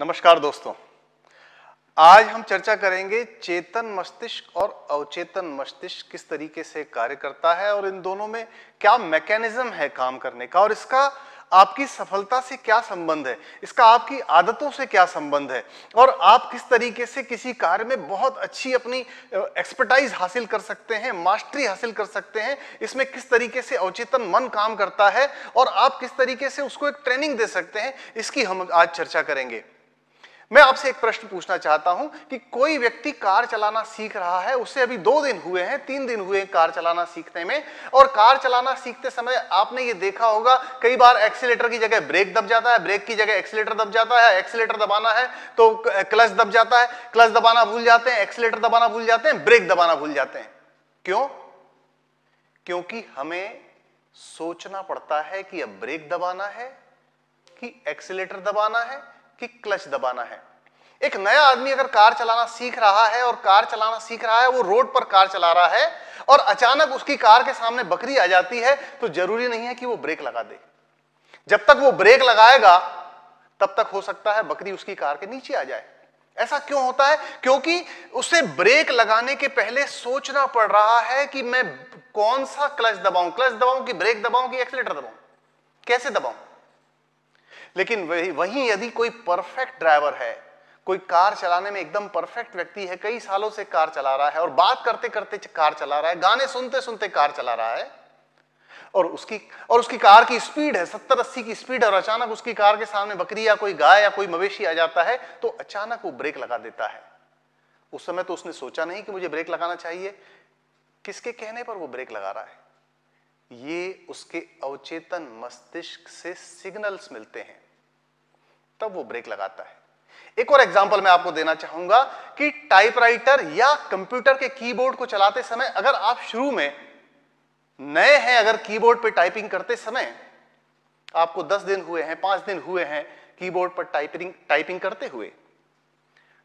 नमस्कार दोस्तों आज हम चर्चा करेंगे चेतन मस्तिष्क और अवचेतन मस्तिष्क किस तरीके से कार्य करता है और इन दोनों में क्या मैकेनिज्म है काम करने का और इसका आपकी सफलता से क्या संबंध है इसका आपकी आदतों से क्या संबंध है और आप किस तरीके से किसी कार्य में बहुत अच्छी अपनी एक्सपर्टाइज हासिल कर सकते हैं मास्टरी हासिल कर सकते हैं इसमें किस तरीके से अवचेतन मन काम करता है और आप किस तरीके से उसको एक ट्रेनिंग दे सकते हैं इसकी हम आज चर्चा करेंगे मैं आपसे एक प्रश्न पूछना चाहता हूं कि कोई व्यक्ति कार चलाना सीख रहा है उससे अभी दो दिन हुए हैं तीन दिन हुए हैं कार चलाना सीखने में और कार चलाना सीखते समय आपने ये देखा होगा कई बार एक्सीटर की जगह ब्रेक दब जाता है ब्रेक की जगह एक्सीटर दब जाता है एक्सीटर दबाना है तो क्लच दब जाता है क्लच दबाना भूल जाते हैं एक्सीटर दबाना भूल जाते हैं ब्रेक दबाना भूल जाते हैं क्यों क्योंकि हमें सोचना पड़ता है कि अब ब्रेक दबाना है कि एक्सीटर दबाना है कि क्लच दबाना है एक नया आदमी अगर कार चलाना सीख रहा है और कार चलाना सीख रहा है वो रोड पर कार चला रहा है और अचानक उसकी कार के सामने बकरी आ जाती है तो जरूरी नहीं है कि वो ब्रेक लगा दे जब तक वो ब्रेक लगाएगा तब तक हो सकता है बकरी उसकी कार के नीचे आ जाए ऐसा क्यों होता है क्योंकि उसे ब्रेक लगाने के पहले सोचना पड़ रहा है कि मैं कौन सा क्लच दबाऊं क्लच दबाऊं कि ब्रेक दबाऊं कि एक्सीटर दबाऊं कैसे दबाऊं लेकिन वही वहीं यदि कोई परफेक्ट ड्राइवर है कोई कार चलाने में एकदम परफेक्ट व्यक्ति है कई सालों से कार चला रहा है और बात करते करते कार चला रहा है गाने सुनते सुनते कार चला रहा है और उसकी और उसकी कार की स्पीड है सत्तर अस्सी की स्पीड और अचानक उसकी कार के सामने बकरी या कोई गाय या कोई मवेशी आ जाता है तो अचानक वो ब्रेक लगा देता है उस समय तो उसने सोचा नहीं कि मुझे ब्रेक लगाना चाहिए किसके कहने पर वो ब्रेक लगा रहा है ये उसके अवचेतन मस्तिष्क से सिग्नल्स मिलते हैं तब वो ब्रेक लगाता है एक और एग्जाम्पल मैं आपको देना चाहूंगा कि टाइपराइटर या कंप्यूटर के कीबोर्ड को चलाते समय अगर आप शुरू में नए हैं अगर कीबोर्ड पर टाइपिंग करते समय आपको दस दिन हुए हैं पांच दिन हुए हैं कीबोर्ड पर टाइपिंग टाइपिंग करते हुए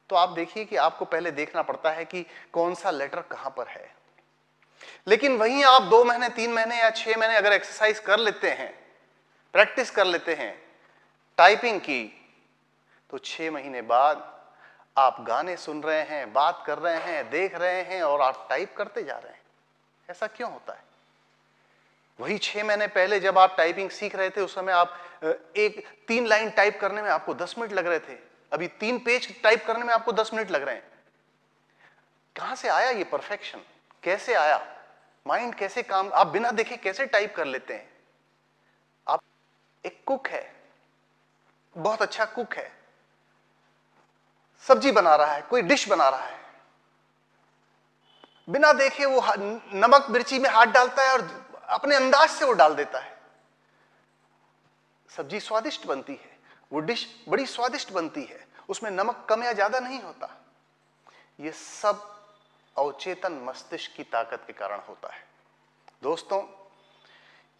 तो आप देखिए कि आपको पहले देखना पड़ता है कि कौन सा लेटर कहां पर है लेकिन वहीं आप दो महीने तीन महीने या छह महीने अगर एक्सरसाइज कर लेते हैं प्रैक्टिस कर लेते हैं टाइपिंग की तो छह महीने बाद आप गाने सुन रहे हैं बात कर रहे हैं देख रहे हैं और आप टाइप करते जा रहे हैं ऐसा क्यों होता है वही छह महीने पहले जब आप टाइपिंग सीख रहे थे उस समय आप एक तीन लाइन टाइप करने में आपको दस मिनट लग रहे थे अभी तीन पेज टाइप करने में आपको दस मिनट लग रहे हैं कहां से आया ये परफेक्शन कैसे आया माइंड कैसे काम आप बिना देखे कैसे टाइप कर लेते हैं आप एक कुक है बहुत अच्छा कुक है सब्जी बना रहा है कोई डिश बना रहा है बिना देखे वो नमक मिर्ची में हाथ डालता है और अपने अंदाज से वो डाल देता है सब्जी स्वादिष्ट बनती है वो डिश बड़ी स्वादिष्ट बनती है उसमें नमक कम या ज्यादा नहीं होता ये सब अवचेतन मस्तिष्क की ताकत के कारण होता है दोस्तों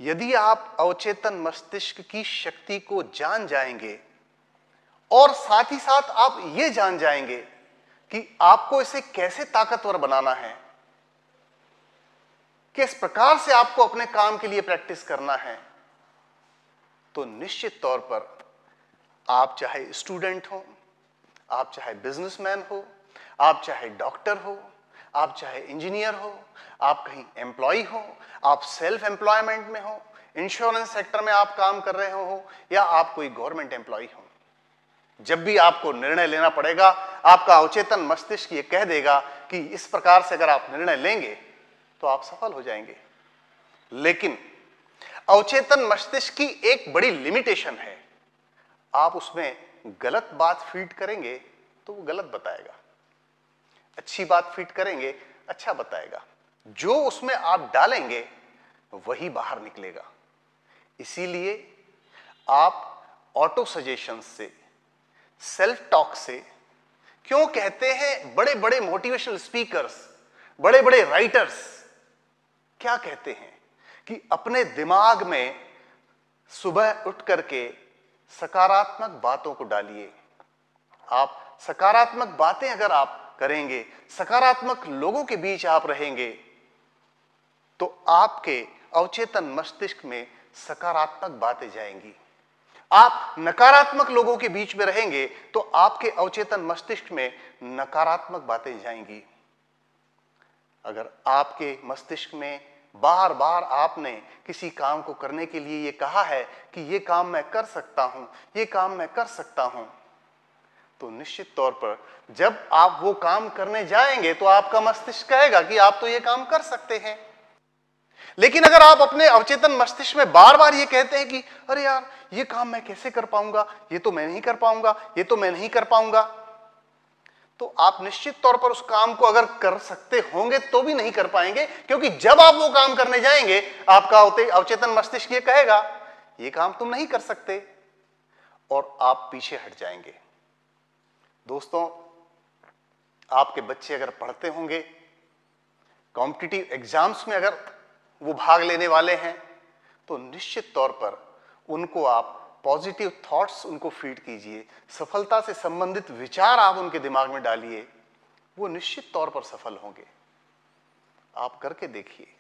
यदि आप अवचेतन मस्तिष्क की शक्ति को जान जाएंगे और साथ ही साथ आप ये जान जाएंगे कि आपको इसे कैसे ताकतवर बनाना है किस प्रकार से आपको अपने काम के लिए प्रैक्टिस करना है तो निश्चित तौर पर आप चाहे स्टूडेंट हो आप चाहे बिजनेसमैन हो आप चाहे डॉक्टर हो आप चाहे इंजीनियर हो आप कहीं एम्प्लॉय हो आप सेल्फ एम्प्लॉयमेंट में हो इंश्योरेंस सेक्टर में आप काम कर रहे हो या आप कोई गवर्नमेंट एम्प्लॉय हो जब भी आपको निर्णय लेना पड़ेगा आपका अवचेतन मस्तिष्क ये कह देगा कि इस प्रकार से अगर आप निर्णय लेंगे तो आप सफल हो जाएंगे लेकिन अवचेतन मस्तिष्क की एक बड़ी लिमिटेशन है आप उसमें गलत बात फीड करेंगे तो वो गलत बताएगा अच्छी बात फीड करेंगे अच्छा बताएगा जो उसमें आप डालेंगे वही बाहर निकलेगा इसीलिए आप ऑटो सजेशन से सेल्फ टॉक से क्यों कहते हैं बड़े बड़े मोटिवेशनल स्पीकर्स बड़े बड़े राइटर्स क्या कहते हैं कि अपने दिमाग में सुबह उठ करके सकारात्मक बातों को डालिए आप सकारात्मक बातें अगर आप करेंगे सकारात्मक लोगों के बीच आप रहेंगे तो आपके अवचेतन मस्तिष्क में सकारात्मक बातें जाएंगी आप नकारात्मक लोगों के बीच में रहेंगे तो आपके अवचेतन मस्तिष्क में नकारात्मक बातें जाएंगी अगर आपके मस्तिष्क में बार बार आपने किसी काम को करने के लिए यह कहा है कि यह काम मैं कर सकता हूं यह काम मैं कर सकता हूं तो निश्चित तौर पर जब आप वो काम करने जाएंगे तो आपका मस्तिष्क कहेगा कि आप तो ये काम कर सकते हैं लेकिन अगर आप अपने अवचेतन मस्तिष्क में बार बार ये कहते हैं कि अरे यार ये काम मैं कैसे कर पाऊंगा ये तो मैं नहीं कर पाऊंगा ये तो मैं नहीं कर पाऊंगा तो आप निश्चित तौर पर उस काम को अगर कर सकते होंगे तो भी नहीं कर पाएंगे क्योंकि जब आप वो काम करने जाएंगे आपका होते अवचेतन मस्तिष्क ये कहेगा ये काम तुम नहीं कर सकते और आप पीछे हट जाएंगे दोस्तों आपके बच्चे अगर पढ़ते होंगे कॉम्पिटिटिव एग्जाम्स में अगर वो भाग लेने वाले हैं तो निश्चित तौर पर उनको आप पॉजिटिव थॉट्स उनको फीड कीजिए सफलता से संबंधित विचार आप उनके दिमाग में डालिए वो निश्चित तौर पर सफल होंगे आप करके देखिए